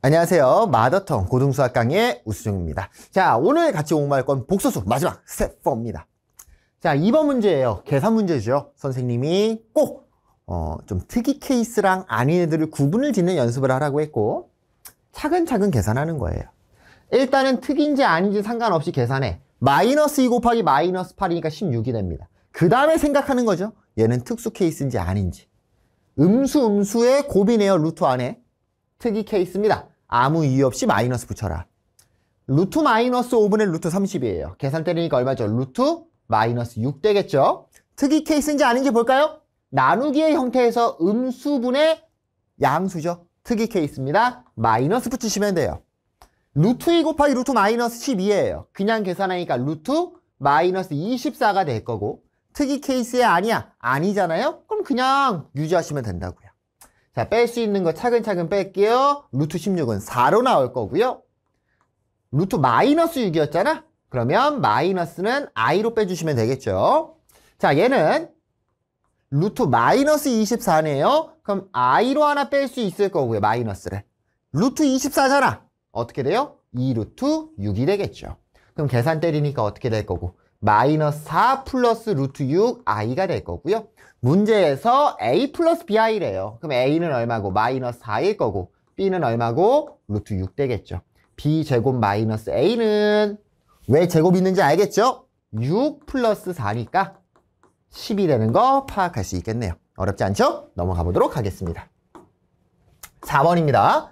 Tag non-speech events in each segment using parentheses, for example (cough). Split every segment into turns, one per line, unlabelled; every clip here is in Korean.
안녕하세요. 마더텅 고등수학 강의 우수정입니다. 자, 오늘 같이 공부할 건복수수 마지막 스텝 4입니다. 자, 2번 문제예요. 계산 문제죠. 선생님이 꼭, 어, 좀 특이 케이스랑 아닌 애들을 구분을 짓는 연습을 하라고 했고, 차근차근 계산하는 거예요. 일단은 특인지 아닌지 상관없이 계산해. 마이너스 2 곱하기 마이너스 8이니까 16이 됩니다. 그 다음에 생각하는 거죠. 얘는 특수 케이스인지 아닌지. 음수 음수의 곱이네요. 루트 안에. 특이 케이스입니다. 아무 이유 없이 마이너스 붙여라. 루트 마이너스 5분의 루트 30이에요. 계산 때리니까 얼마죠? 루트 마이너스 6 되겠죠? 특이 케이스인지 아닌지 볼까요? 나누기의 형태에서 음수분의 양수죠. 특이 케이스입니다. 마이너스 붙이시면 돼요. 루트 2 곱하기 루트 마이너스 12예요. 그냥 계산하니까 루트 마이너스 24가 될 거고 특이 케이스에 아니야. 아니잖아요? 그럼 그냥 유지하시면 된다고요. 자, 뺄 수 있는 거 차근차근 뺄게요. 루트 16은 4로 나올 거고요. 루트 마이너스 6이었잖아? 그러면 마이너스는 i로 빼주시면 되겠죠. 자, 얘는 루트 마이너스 24네요. 그럼 i로 하나 뺄 수 있을 거고요, 마이너스를. 루트 24잖아. 어떻게 돼요? 2루트 6이 되겠죠. 그럼 계산 때리니까 어떻게 될 거고 마이너스 4 플러스 루트 6 i가 될 거고요. 문제에서 a 플러스 bi래요. 그럼 a는 얼마고 마이너스 4일 거고 b는 얼마고 루트 6 되겠죠. b 제곱 마이너스 a는 왜 제곱이 있는지 알겠죠? 6 플러스 4니까 10이 되는 거 파악할 수 있겠네요. 어렵지 않죠? 넘어가 보도록 하겠습니다. 4번입니다.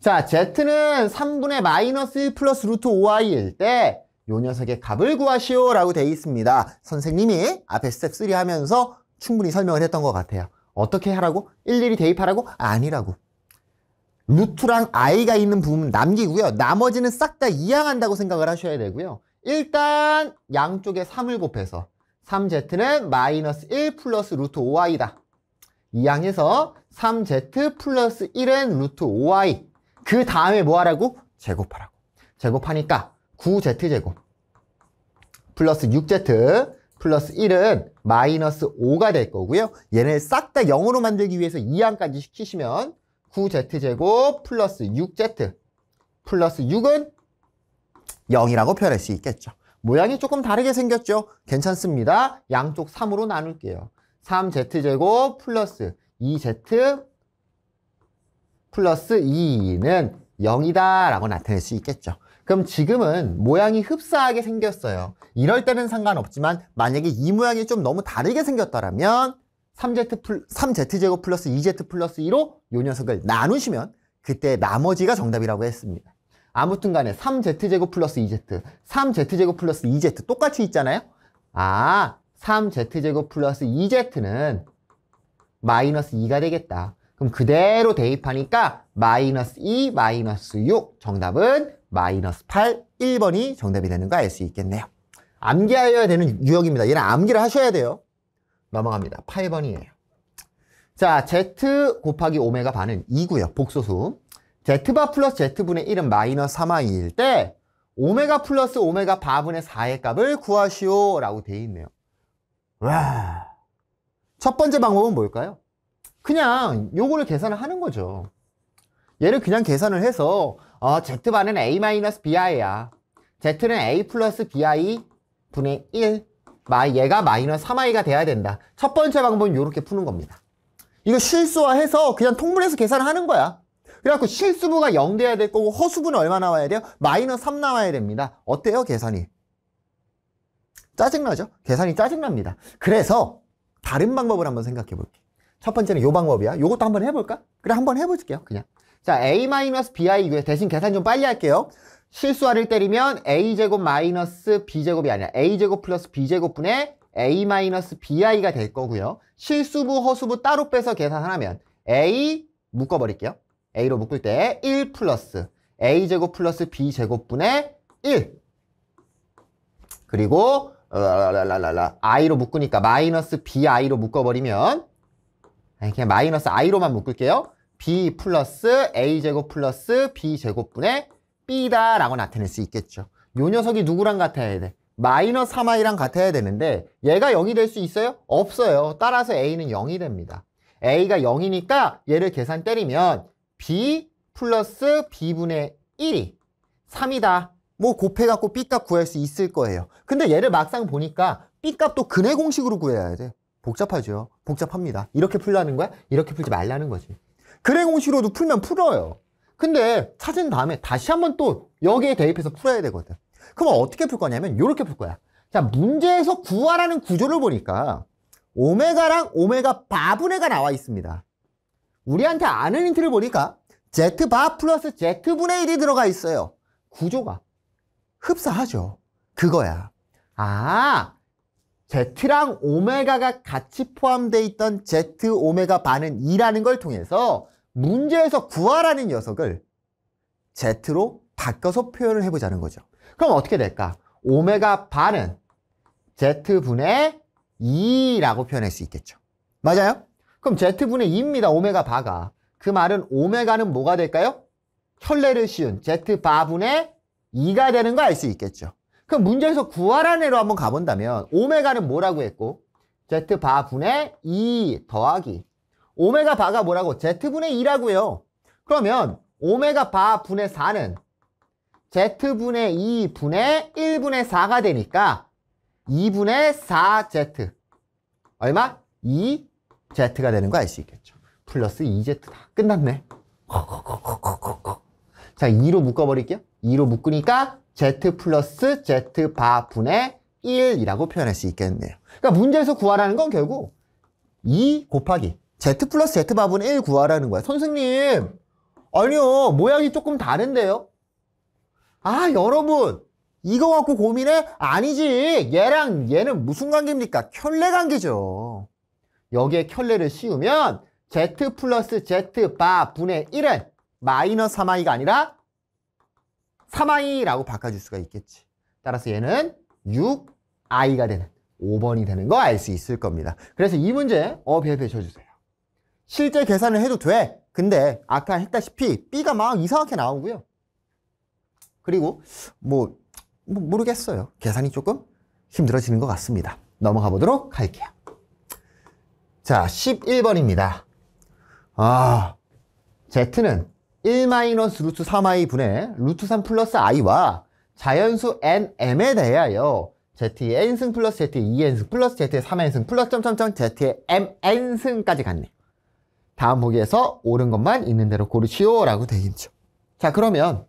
자, z는 3분의 마이너스 1 플러스 루트 5i일 때 요 녀석의 값을 구하시오 라고 돼 있습니다. 선생님이 앞에 스텝 3 하면서 충분히 설명을 했던 것 같아요. 어떻게 하라고? 일일이 대입하라고? 아니라고. 루트랑 이가 있는 부분 남기고요. 나머지는 싹 다이양한다고 생각을 하셔야 되고요. 일단 양쪽에 3을 곱해서 3z는 마이너스 1 플러스 루트 5i다. 이양해서 3z 플러스 1은 루트 5i. 그 다음에 뭐 하라고? 제곱하라고. 제곱하니까 9z 제곱 플러스 6z 플러스 1은 마이너스 5가 될 거고요. 얘네 싹 다 0으로 만들기 위해서 2항까지 시키시면 9z제곱 플러스 6z 플러스 6은 0이라고 표현할 수 있겠죠. 모양이 조금 다르게 생겼죠? 괜찮습니다. 양쪽 3으로 나눌게요. 3z제곱 플러스 2z 플러스 2는 0이다 라고 나타낼 수 있겠죠. 그럼 지금은 모양이 흡사하게 생겼어요. 이럴 때는 상관없지만 만약에 이 모양이 좀 너무 다르게 생겼다면 3Z 플, 3Z제곱 플러스 2Z 플러스 2로 요 녀석을 나누시면 그때 나머지가 정답이라고 했습니다. 아무튼 간에 3Z제곱 플러스 2Z, 3Z제곱 플러스 2Z 똑같이 있잖아요. 아, 3Z제곱 플러스 2Z는 마이너스 2가 되겠다. 그럼 그대로 대입하니까 마이너스 2, 마이너스 6 정답은 마이너스 8, 1번이 정답이 되는 거 알 수 있겠네요. 암기하여야 되는 유형입니다. 얘는 암기를 하셔야 돼요. 넘어갑니다. 8번이에요. 자, z 곱하기 오메가 반은 2고요. 복소수. z바 플러스 z분의 1은 마이너스 3화 2일 때 오메가 플러스 오메가 바분의 4의 값을 구하시오 라고 돼 있네요. 와, 첫 번째 방법은 뭘까요? 그냥 요거를 계산을 하는 거죠. 얘를 그냥 계산을 해서 어, Z반은 A BI야. Z는 A 플러스 BI 분의 1. 마, 얘가 마이너스 3i가 돼야 된다. 첫 번째 방법은 이렇게 푸는 겁니다. 이거 실수화해서 그냥 통분해서 계산을 하는 거야. 그래갖고 실수부가 0 돼야 될 거고 허수부는 얼마 나와야 돼요? 마이너스 3 나와야 됩니다. 어때요 계산이? 짜증나죠? 계산이 짜증납니다. 그래서 다른 방법을 한번 생각해 볼게요. 첫 번째는 이 방법이야. 이것도 한번 해볼까? 그래 한번 해볼게요 그냥. 자, a-bi 대신 계산 좀 빨리 할게요. 실수화를 때리면 a제곱 마이너스 b제곱이 아니라 a제곱 플러스 b제곱분의 a bi가 될 거고요. 실수부, 허수부 따로 빼서 계산하면 a 묶어버릴게요. a로 묶을 때 1 플러스 a제곱 플러스 b제곱분의 1 그리고 어, i로 묶으니까 마이너스 bi로 묶어버리면 그냥 마이너스 i로만 묶을게요. b 플러스 a제곱 플러스 b제곱분의 b다라고 나타낼 수 있겠죠. 요 녀석이 누구랑 같아야 돼? 마이너스 3i랑 같아야 되는데 얘가 0이 될 수 있어요? 없어요. 따라서 a는 0이 됩니다. a가 0이니까 얘를 계산 때리면 b 플러스 b분의 1이 3이다. 뭐 곱해갖고 b값 구할 수 있을 거예요. 근데 얘를 막상 보니까 b값도 근의 공식으로 구해야 돼. 복잡하죠. 복잡합니다. 이렇게 풀라는 거야? 이렇게 풀지 말라는 거지. 그래 공식으로도 풀면 풀어요. 근데 찾은 다음에 다시 한번 또 여기에 대입해서 풀어야 되거든. 그럼 어떻게 풀 거냐면 이렇게 풀 거야. 자 문제에서 구하라는 구조를 보니까 오메가랑 오메가 바분해가 나와 있습니다. 우리한테 아는 힌트를 보니까 Z바 플러스 Z분의 1이 들어가 있어요. 구조가 흡사하죠. 그거야. 아, Z랑 오메가가 같이 포함되어 있던 Z 오메가 반은 2라는 걸 통해서 문제에서 구하라는 녀석을 Z로 바꿔서 표현을 해보자는 거죠. 그럼 어떻게 될까? 오메가 반은 Z분의 2라고 표현할 수 있겠죠. 맞아요? 그럼 Z분의 2입니다. 오메가 바가. 그 말은 오메가는 뭐가 될까요? 켤례를 씌운 Z바분의 2가 되는 거 알 수 있겠죠. 그럼 문제에서 구하라는 애로 한번 가본다면 오메가는 뭐라고 했고 z 바 분의 2 더하기 오메가 바가 뭐라고? z분의 2라고요. 그러면 오메가 바 분의 4는 z분의 2 분의 1분의 4가 되니까 2분의 4z 얼마? 2z가 되는 거 알 수 있겠죠. 플러스 2z다. 끝났네. (laughs) 자, 2로 묶어버릴게요. 2로 묶으니까 z 플러스 z 바 분의 1이라고 표현할 수 있겠네요. 그러니까 문제에서 구하라는 건 결국 2 곱하기 z 플러스 z 바 분의 1 구하라는 거야. 선생님, 아니요. 모양이 조금 다른데요? 아, 여러분. 이거 갖고 고민해? 아니지. 얘랑 얘는 무슨 관계입니까? 켤레 관계죠. 여기에 켤레를 씌우면 z 플러스 z 바 분의 1은 마이너스 3i가 아니라 3i라고 바꿔줄 수가 있겠지. 따라서 얘는 6i가 되는 5번이 되는 거 알 수 있을 겁니다. 그래서 이 문제 어배에 배쳐주세요. 실제 계산을 해도 돼. 근데 아까 했다시피 B가 막 이상하게 나오고요. 그리고 뭐, 뭐 모르겠어요. 계산이 조금 힘들어지는 것 같습니다. 넘어가 보도록 할게요. 자, 11번입니다. 아, Z는 1 마이너스 루트 3i 분의 루트 3 플러스 i와 자연수 n, m에 대하여 z의 n승 플러스 z의 2n승 플러스 z의 3n승 플러스 점점점 z의 mn승까지 갔네. 다음 보기에서 옳은 것만 있는 대로 고르시오 라고 되어 있죠. 자 그러면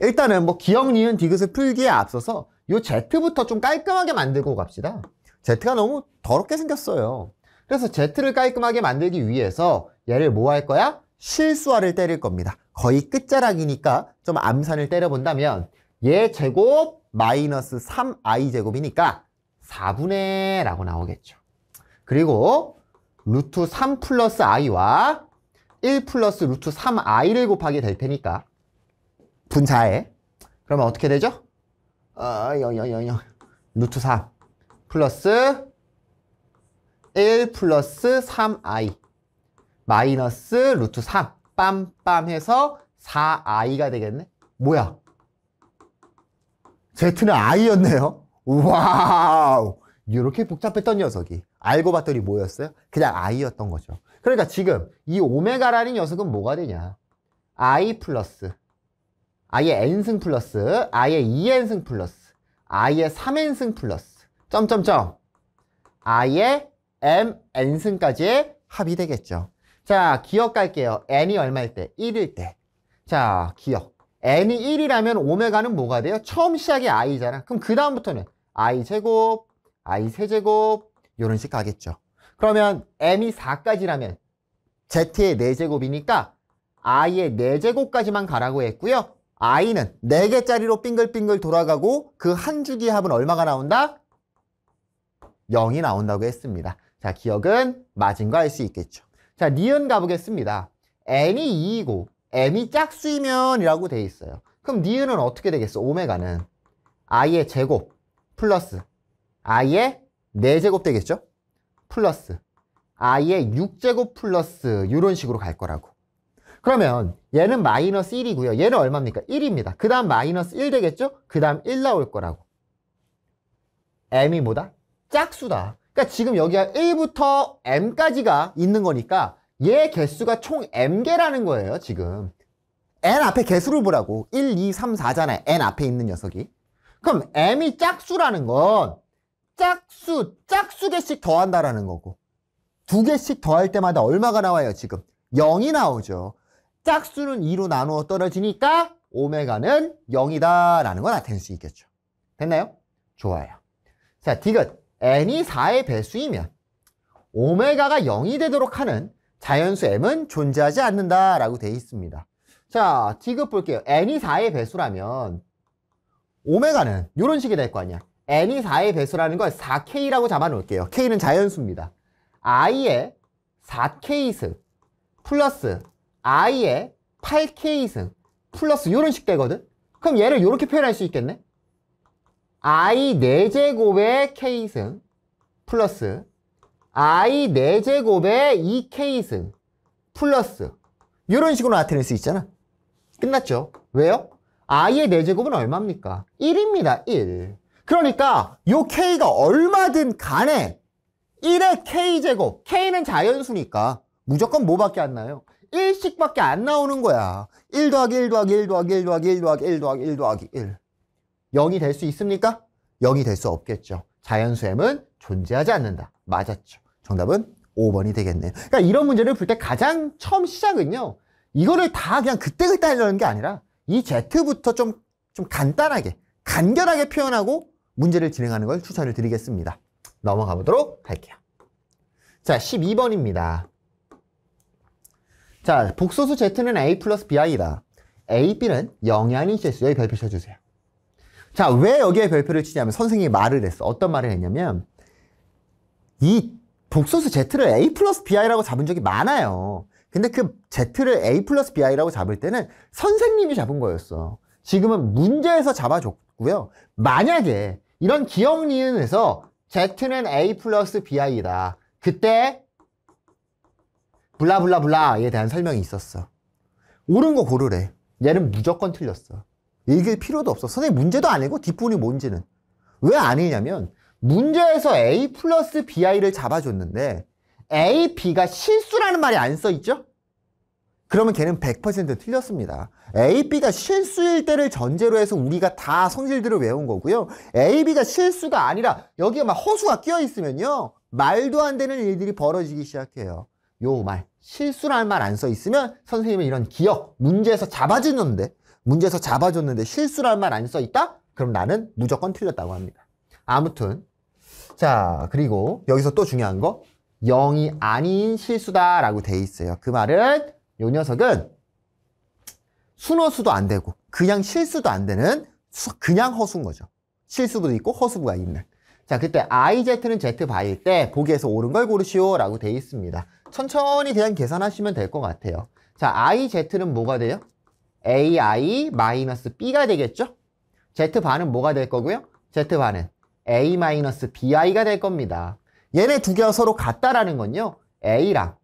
일단은 뭐 기억, 니은, 디귿을 풀기에 앞서서 요 Z부터 좀 깔끔하게 만들고 갑시다. Z가 너무 더럽게 생겼어요. 그래서 Z를 깔끔하게 만들기 위해서 얘를 뭐 할 거야? 실수화를 때릴 겁니다. 거의 끝자락이니까 좀 암산을 때려본다면 얘 제곱 마이너스 3i 제곱이니까 4분의 라고 나오겠죠. 그리고 루트 3 플러스 i와 1 플러스 루트 3i를 곱하게 될 테니까 분자에 그러면 어떻게 되죠? 어, 0, 0, 0, 0. 루트 3 플러스 1 플러스 3i 마이너스 루트 3 빰빰 해서 4i가 되겠네? 뭐야? z는 i였네요? 와우! 이렇게 복잡했던 녀석이 알고 봤더니 뭐였어요? 그냥 i였던 거죠. 그러니까 지금 이 오메가라는 녀석은 뭐가 되냐? i 플러스 i의 n승 플러스 i의 2n승 플러스 i의 3n승 플러스 점점점 i의 mn승까지의 합이 되겠죠. 자, 기억 할게요 n이 얼마일 때? 1일 때. 자, 기억. n이 1이라면 오메가는 뭐가 돼요? 처음 시작이 i잖아. 그럼 그 다음부터는 i제곱, i세제곱 이런 식 가겠죠. 그러면 m이 4까지라면 z의 4제곱이니까 i의 4제곱까지만 가라고 했고요. i는 4개짜리로 빙글빙글 돌아가고 그 한 주기 합은 얼마가 나온다? 0이 나온다고 했습니다. 자, 기억은 맞은 거 알 수 있겠죠. 자, 니은 가보겠습니다. n이 2이고 m이 짝수이면 이라고 돼 있어요. 그럼 니은은 어떻게 되겠어? 오메가는 i의 제곱 플러스 i의 4제곱 되겠죠? 플러스 i의 6제곱 플러스 이런 식으로 갈 거라고. 그러면 얘는 마이너스 1이고요. 얘는 얼마입니까? 1입니다. 그 다음 마이너스 1 되겠죠? 그 다음 1 나올 거라고. m이 뭐다? 짝수다. 그러니까 지금 여기 A부터 M까지가 있는 거니까 얘 개수가 총 M개라는 거예요, 지금. N 앞에 개수를 보라고. 1, 2, 3, 4잖아요. N 앞에 있는 녀석이. 그럼 M이 짝수라는 건 짝수, 짝수 개씩 더한다라는 거고. 두 개씩 더할 때마다 얼마가 나와요, 지금? 0이 나오죠. 짝수는 2로 나누어 떨어지니까 오메가는 0이다라는 걸 나타낼 수 있겠죠. 됐나요? 좋아요. 자, 디귿. n이 4의 배수이면 오메가가 0이 되도록 하는 자연수 m은 존재하지 않는다라고 되어 있습니다. 자, 지귿 볼게요. n이 4의 배수라면 오메가는 이런 식이 될 거 아니야. n이 4의 배수라는 걸 4k라고 잡아놓을게요. k는 자연수입니다. i의 4k승 플러스 i의 8k승 플러스 이런 식 되거든? 그럼 얘를 이렇게 표현할 수 있겠네? i 4제곱의 k승 플러스 i 4제곱의 2k승 플러스 이런 식으로 나타낼 수 있잖아. 끝났죠? 왜요? i의 4제곱은 얼마입니까? 1입니다. 1. 그러니까 요 k가 얼마든 간에 1의 k제곱, k는 자연수니까 무조건 뭐밖에 안 나요? 1씩밖에 안 나오는 거야. 1 더하기 1 더하기 1 더하기 1 더하기 1 더하기 1 더하기 1 더하기 1. 더하기 1 0이 될 수 있습니까? 0이 될 수 없겠죠. 자연수 m은 존재하지 않는다. 맞았죠. 정답은 5번이 되겠네요. 그러니까 이런 문제를 풀 때 가장 처음 시작은요. 이거를 다 그냥 그때그때 하려는 게 아니라 이 Z부터 좀, 좀 간단하게, 간결하게 표현하고 문제를 진행하는 걸 추천을 드리겠습니다. 넘어가 보도록 할게요. 자, 12번입니다. 자, 복소수 Z는 A 플러스 BI다. AB는 영이 아닌 실수. 여기 별표 쳐주세요. 자, 왜 여기에 별표를 치냐면 선생님이 말을 했어. 어떤 말을 했냐면 이 복소수 Z를 A 플러스 BI라고 잡은 적이 많아요. 근데 그 Z를 A 플러스 BI라고 잡을 때는 선생님이 잡은 거였어. 지금은 문제에서 잡아줬고요. 만약에 이런 기억 니은에서 Z는 A 플러스 BI다. 그때 블라블라블라에 대한 설명이 있었어. 옳은 거 고르래. 얘는 무조건 틀렸어. 읽을 필요도 없어. 선생님 문제도 아니고 뒷부분이 뭔지는. 왜 아니냐면 문제에서 A 플러스 BI를 잡아줬는데 A, B가 실수라는 말이 안 써있죠? 그러면 걔는 100% 틀렸습니다. A, B가 실수일 때를 전제로 해서 우리가 다 성질들을 외운 거고요. A, B가 실수가 아니라 여기에 막 허수가 끼어 있으면요. 말도 안 되는 일들이 벌어지기 시작해요. 요 말, 실수라는 말 안 써 있으면 선생님은 이런 기억, 문제에서 잡아주는데 문제에서 잡아줬는데 실수란 말안 써 있다? 그럼 나는 무조건 틀렸다고 합니다. 아무튼 자 그리고 여기서 또 중요한 거 0이 아닌 실수다 라고 돼 있어요. 그 말은 요 녀석은 순허수도 안 되고 그냥 실수도 안 되는 수, 그냥 허수인 거죠. 실수부도 있고 허수부가 있는. 자 그때 IZ는 Z 바일 때 보기에서 옳은 걸 고르시오 라고 돼 있습니다. 천천히 대한 계산하시면 될 것 같아요. 자 IZ는 뭐가 돼요? AI 마이너스 B가 되겠죠? Z반은 뭐가 될 거고요? Z반은 A 마이너스 BI가 될 겁니다. 얘네 두 개가 서로 같다라는 건요. A랑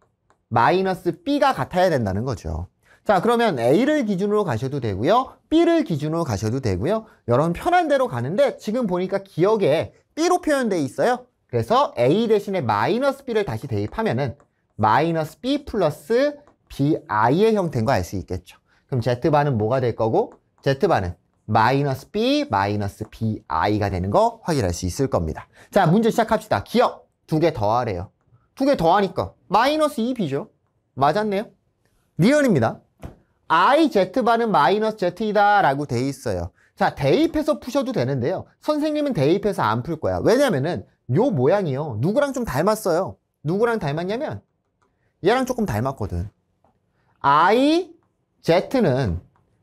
마이너스 B가 같아야 된다는 거죠. 자 그러면 A를 기준으로 가셔도 되고요. B를 기준으로 가셔도 되고요. 여러분 편한 대로 가는데 지금 보니까 기억에 B로 표현되어 있어요. 그래서 A 대신에 마이너스 B를 다시 대입하면 은 마이너스 B 플러스 BI의 형태인 거 알 수 있겠죠. 그럼 Z반은 뭐가 될 거고 Z반은 마이너스 B 마이너스 BI가 되는 거 확인할 수 있을 겁니다. 자, 문제 시작합시다. 기억 두 개 더하래요. 두 개 더하니까 마이너스 2B죠. E 맞았네요. 리얼입니다. IZ반은 마이너스 Z이다 라고 돼 있어요. 자, 대입해서 푸셔도 되는데요. 선생님은 대입해서 안 풀 거야. 왜냐면은 요 모양이요. 누구랑 좀 닮았어요. 누구랑 닮았냐면 얘랑 조금 닮았거든. I 제트는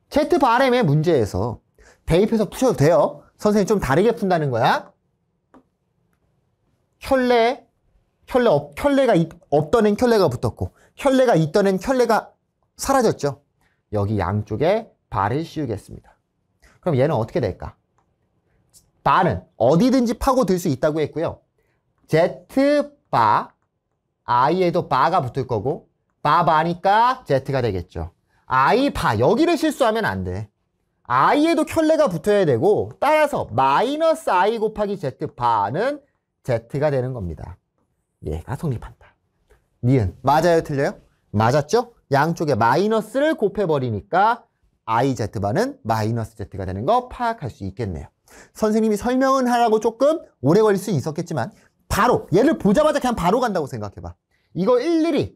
제트 바램의 문제에서 대입해서 푸셔도 돼요. 선생님 좀 다르게 푼다는 거야. 켤레, 켤레 없, 켤레가 있, 없던 엔 켤레가 붙었고 켤레가 있던 엔 켤레가 사라졌죠. 여기 양쪽에 발을 씌우겠습니다. 그럼 얘는 어떻게 될까? 바는 어디든지 파고들 수 있다고 했고요. 제트 바, I에도 바가 붙을 거고 바바니까 제트가 되겠죠. 아이 파 여기를 실수하면 안 돼. 아이에도 켤레가 붙어야 되고 따라서 마이너스 i 곱하기 z 바는 z가 되는 겁니다. 얘가 성립한다. 니은 맞아요 틀려요? 맞았죠? 양쪽에 마이너스를 곱해버리니까 IZ반은 마이너스 Z가 되는 거 파악할 수 있겠네요. 선생님이 설명은 하라고 조금 오래 걸릴 수 있었겠지만 바로 얘를 보자마자 그냥 바로 간다고 생각해봐. 이거 일일이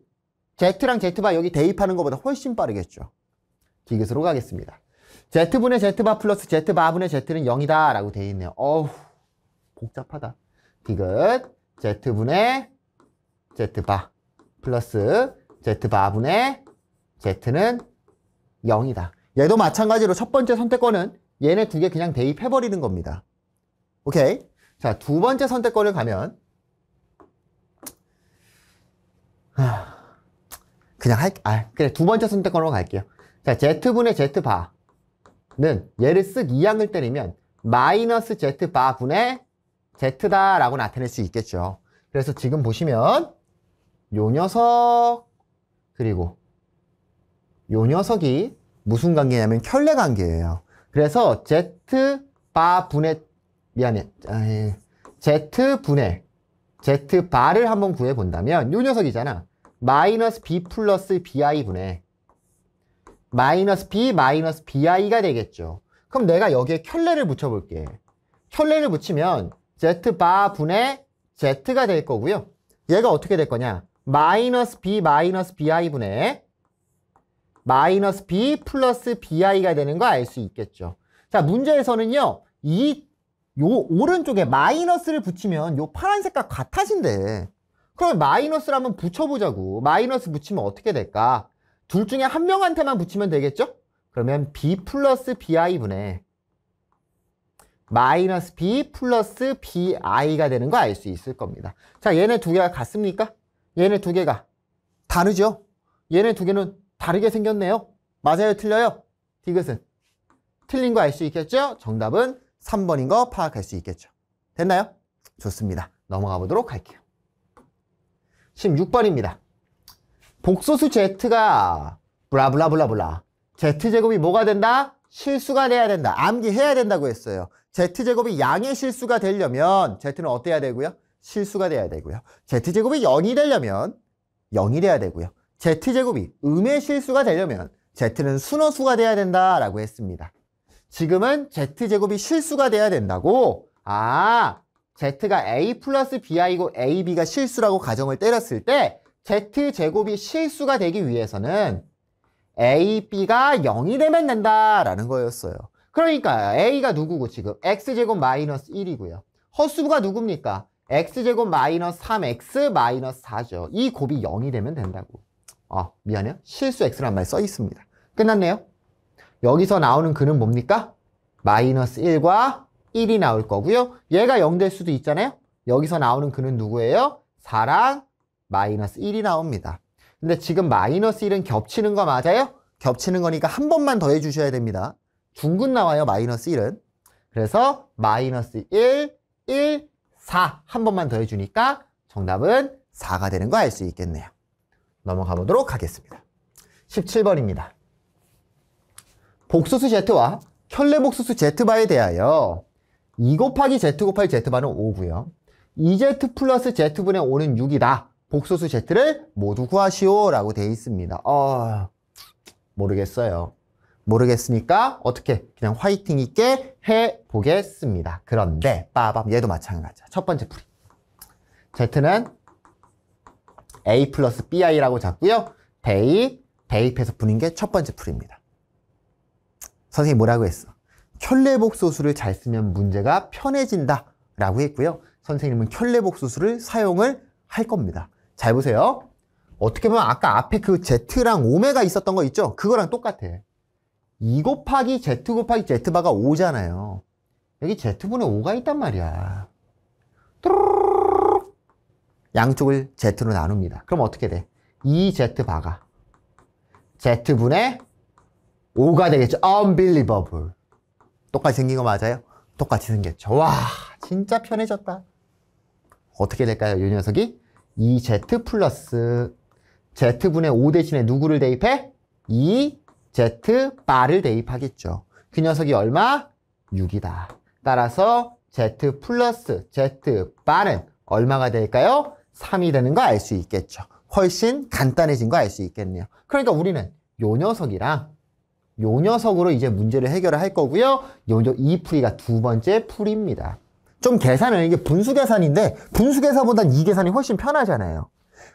Z랑 Z바 여기 대입하는 것보다 훨씬 빠르겠죠. 디귿으로 가겠습니다. Z분의 Z바 플러스 Z바분의 Z는 0이다 라고 되어 있네요. 어우 복잡하다. 디귿 Z분의 Z바 플러스 Z바분의 Z는 0이다. 얘도 마찬가지로 첫 번째 선택권은 얘네 두 개 그냥 대입해버리는 겁니다. 오케이? 자, 두 번째 선택권을 가면 하... 그냥 할, 아, 그냥 두 번째 선택권으로 갈게요. 자, Z분의 Z바는 얘를 쓱 2항을 때리면 마이너스 Z바분의 Z다라고 나타낼 수 있겠죠. 그래서 지금 보시면 요 녀석 그리고 요 녀석이 무슨 관계냐면 켤레 관계예요. 그래서 Z바 분의 미안해 아이, 예. Z분의 Z바를 한번 구해본다면 요 녀석이잖아. 마이너스 b 플러스 bi분의 마이너스 b 마이너스 bi가 되겠죠. 그럼 내가 여기에 켤레를 붙여볼게. 켤레를 붙이면 z바 분의 z가 될 거고요. 얘가 어떻게 될 거냐. 마이너스 b 마이너스 bi분의 마이너스 b 플러스 bi가 되는 거 알 수 있겠죠. 자 문제에서는요. 이요 오른쪽에 마이너스를 붙이면 요 파란색과 같아진대. 그럼 마이너스를 한번 붙여보자고. 마이너스 붙이면 어떻게 될까? 둘 중에 한 명한테만 붙이면 되겠죠? 그러면 b 플러스 bi분의 마이너스 b 플러스 bi가 되는 거 알 수 있을 겁니다. 자, 얘네 두 개가 같습니까? 얘네 두 개가 다르죠? 얘네 두 개는 다르게 생겼네요. 맞아요? 틀려요? 디귿은? 틀린 거 알 수 있겠죠? 정답은 3번인 거 파악할 수 있겠죠? 됐나요? 좋습니다. 넘어가 보도록 할게요. 16번입니다. 복소수 Z가 블라블라블라블라 Z제곱이 뭐가 된다? 실수가 돼야 된다. 암기해야 된다고 했어요. Z제곱이 양의 실수가 되려면 Z는 어때야 되고요? 실수가 돼야 되고요. Z제곱이 0이 되려면 0이 돼야 되고요. Z제곱이 음의 실수가 되려면 Z는 순어수가 돼야 된다라고 했습니다. 지금은 Z제곱이 실수가 돼야 된다고? 아, Z가 A 플러스 b i 고 AB가 실수라고 가정을 때렸을 때 Z제곱이 실수가 되기 위해서는 AB가 0이 되면 된다라는 거였어요. 그러니까 A가 누구고 지금 X제곱 마이너스 1이고요. 허수가 부 누굽니까? X제곱 마이너스 3X 마이너스 4죠. 이 곱이 0이 되면 된다고. 아, 미안해요. 실수 X란 말 써 있습니다. 끝났네요. 여기서 나오는 그은 뭡니까? 마이너스 1과 1이 나올 거고요. 얘가 0 될 수도 있잖아요. 여기서 나오는 그는 누구예요? 4랑 마이너스 1이 나옵니다. 근데 지금 마이너스 1은 겹치는 거 맞아요? 겹치는 거니까 한 번만 더 해주셔야 됩니다. 중근 나와요, 마이너스 1은. 그래서 마이너스 1, 1, 4 한 번만 더 해주니까 정답은 4가 되는 거 알 수 있겠네요. 넘어가 보도록 하겠습니다. 17번입니다. 복수수 Z와 켤레복수수 Z바에 대하여 2 곱하기 z 곱하기 z반은 5고요. 2z 플러스 z분의 5는 6이다. 복소수 z를 모두 구하시오 라고 되어 있습니다. 어... 모르겠어요. 모르겠으니까 어떻게 그냥 화이팅 있게 해보겠습니다. 그런데 빠밤 얘도 마찬가지야. 첫 번째 풀이. z는 a 플러스 bi라고 잡고요. 대입, 대입해서 분인 게 첫 번째 풀입니다. 선생님 뭐라고 했어? 켤레복 소수를 잘 쓰면 문제가 편해진다 라고 했고요. 선생님은 켤레복 소수를 사용을 할 겁니다. 잘 보세요. 어떻게 보면 아까 앞에 그 Z랑 오메가 있었던 거 있죠? 그거랑 똑같아. 2 곱하기 Z 곱하기 Z바가 5잖아요. 여기 Z분의 5가 있단 말이야. 양쪽을 Z로 나눕니다. 그럼 어떻게 돼? 2Z바가 Z분의 5가 되겠죠. Unbelievable. 똑같이 생긴 거 맞아요? 똑같이 생겼죠. 와, 진짜 편해졌다. 어떻게 될까요, 이 녀석이? 이 z 플러스 z분의 5 대신에 누구를 대입해? 이 z 바를 대입하겠죠. 그 녀석이 얼마? 6이다. 따라서 z 플러스 z 바는 얼마가 될까요? 3이 되는 거 알 수 있겠죠. 훨씬 간단해진 거 알 수 있겠네요. 그러니까 우리는 요 녀석이랑 요 녀석으로 이제 문제를 해결을 할 거고요. 요, 이 풀이가 두 번째 풀입니다. 좀 계산을, 이게 분수 계산인데, 분수 계산보단 이 계산이 훨씬 편하잖아요.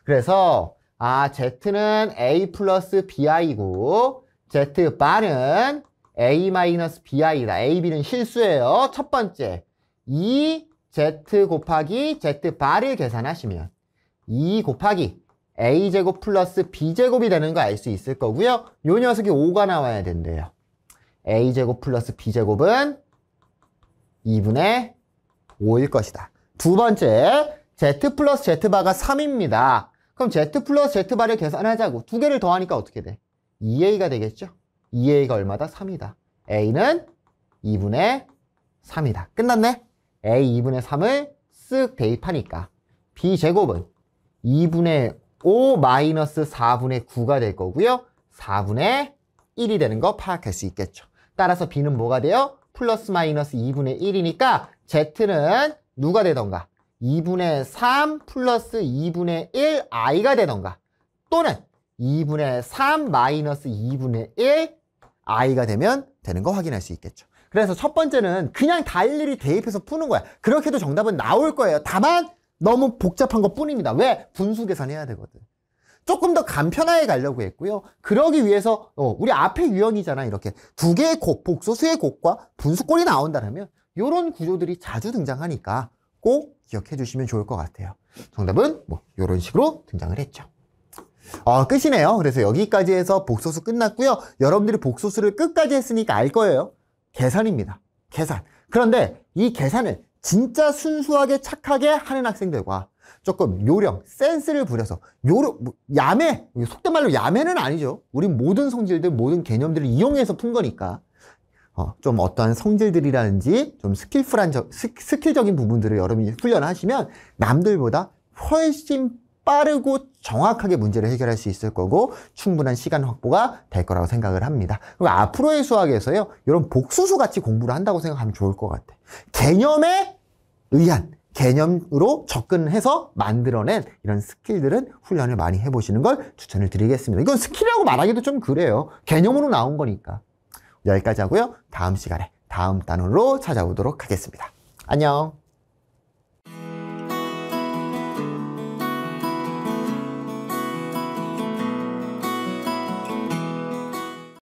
그래서, 아, z는 a 플러스 bi고, 이 z 바는 a 마이너스 bi다. a, b는 실수예요. 첫 번째, 이 z 곱하기 z 바를 계산하시면, 이 곱하기 a제곱 플러스 b제곱이 되는 거 알 수 있을 거고요. 요 녀석이 5가 나와야 된대요. a제곱 플러스 b제곱은 2분의 5일 것이다. 두 번째, z 플러스 z바가 3입니다. 그럼 z 플러스 z바를 계산하자고 두 개를 더하니까 어떻게 돼? 2a가 되겠죠? 2a가 얼마다? 3이다. a는 2분의 3이다. 끝났네? a 2분의 3을 쓱 대입하니까 b제곱은 2분의 5 마이너스 4분의 9가 될 거고요. 4분의 1이 되는 거 파악할 수 있겠죠. 따라서 b는 뭐가 돼요? 플러스 마이너스 2분의 1이니까 z는 누가 되던가 2분의 3 플러스 2분의 1 i가 되던가 또는 2분의 3 마이너스 2분의 1 i가 되면 되는 거 확인할 수 있겠죠. 그래서 첫 번째는 그냥 다 일일이 대입해서 푸는 거야. 그렇게 해도 정답은 나올 거예요. 다만 너무 복잡한 것 뿐입니다. 왜? 분수 계산해야 되거든. 조금 더 간편하게 가려고 했고요. 그러기 위해서 어, 우리 앞에 유형이잖아. 이렇게 두 개의 곡, 복소수의 곡과 분수꼴이 나온다면 이런 구조들이 자주 등장하니까 꼭 기억해 주시면 좋을 것 같아요. 정답은 뭐 이런 식으로 등장을 했죠. 어, 끝이네요. 그래서 여기까지 해서 복소수 끝났고요. 여러분들이 복소수를 끝까지 했으니까 알 거예요. 계산입니다. 계산. 그런데 이 계산을 진짜 순수하게 착하게 하는 학생들과 조금 요령, 센스를 부려서 요령, 뭐, 야매, 속된 말로 야매는 아니죠. 우리 모든 성질들, 모든 개념들을 이용해서 푼 거니까 어, 좀 어떠한 성질들이라든지 좀 스킬풀한 저, 스, 스킬적인 부분들을 여러분이 훈련하시면 남들보다 훨씬 빠르고 정확하게 문제를 해결할 수 있을 거고 충분한 시간 확보가 될 거라고 생각을 합니다. 그리고 앞으로의 수학에서요. 이런 복수수 같이 공부를 한다고 생각하면 좋을 것 같아. 개념에 의한 개념으로 접근해서 만들어낸 이런 스킬들은 훈련을 많이 해보시는 걸 추천을 드리겠습니다. 이건 스킬이라고 말하기도 좀 그래요. 개념으로 나온 거니까. 여기까지 하고요. 다음 시간에 다음 단원으로 찾아오도록 하겠습니다. 안녕.